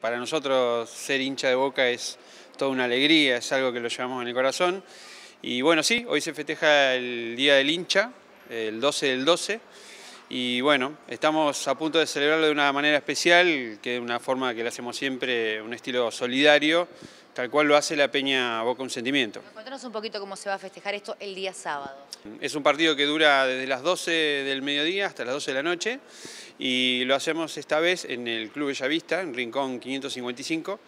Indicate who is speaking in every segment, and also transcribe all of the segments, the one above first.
Speaker 1: Para nosotros ser hincha de Boca es toda una alegría, es algo que lo llevamos en el corazón. Y bueno, sí, hoy se festeja el Día del Hincha, el 12 del 12. Y bueno, estamos a punto de celebrarlo de una manera especial, que es una forma que le hacemos siempre, un estilo solidario, tal cual lo hace la Peña Boca Un Sentimiento.
Speaker 2: Cuéntanos un poquito cómo se va a festejar esto el día sábado.
Speaker 1: Es un partido que dura desde las 12 del mediodía hasta las 12 de la noche y lo hacemos esta vez en el Club Bellavista, en Rincón 555,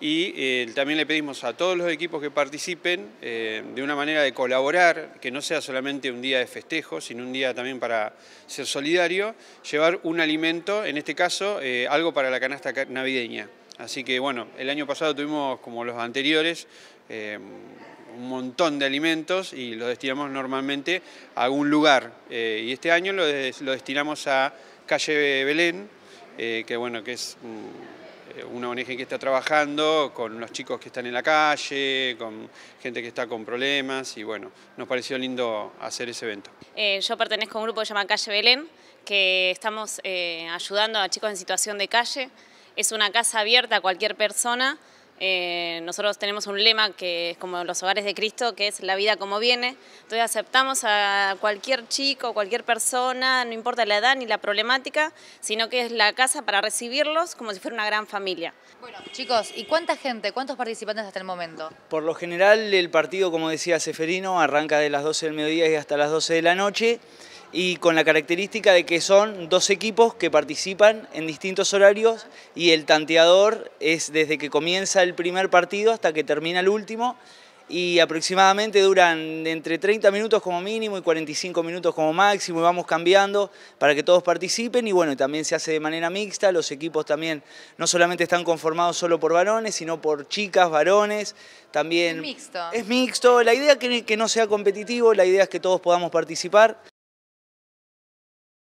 Speaker 1: y eh, también le pedimos a todos los equipos que participen eh, de una manera de colaborar, que no sea solamente un día de festejo, sino un día también para ser solidario, llevar un alimento, en este caso eh, algo para la canasta navideña. Así que bueno, el año pasado tuvimos, como los anteriores, un montón de alimentos y los destinamos normalmente a algún lugar. y este año lo destinamos a Calle Belén, eh, que bueno, que es mm, eh, una ONG que está trabajando con los chicos que están en la calle, con gente que está con problemas y bueno, nos pareció lindo hacer ese evento.
Speaker 3: Eh, yo pertenezco a un grupo que se llama Calle Belén, que estamos ayudando a chicos en situación de calle. Es una casa abierta a cualquier persona eh, nosotros tenemos un lema que es como los hogares de Cristo, que es la vida como viene. Entonces aceptamos a cualquier chico, cualquier persona, no importa la edad ni la problemática, sino que es la casa para recibirlos como si fuera una gran familia. Bueno, chicos, ¿y cuánta gente, cuántos participantes hasta el momento?
Speaker 4: Por lo general el partido, como decía Seferino, arranca de las 12 del mediodía y hasta las 12 de la noche y con la característica de que son dos equipos que participan en distintos horarios y el tanteador es desde que comienza el primer partido hasta que termina el último y aproximadamente duran entre 30 minutos como mínimo y 45 minutos como máximo y vamos cambiando para que todos participen y bueno, también se hace de manera mixta, los equipos también no solamente están conformados solo por varones, sino por chicas, varones, también... Es mixto. Es mixto, la idea es que no sea competitivo, la idea es que todos podamos participar.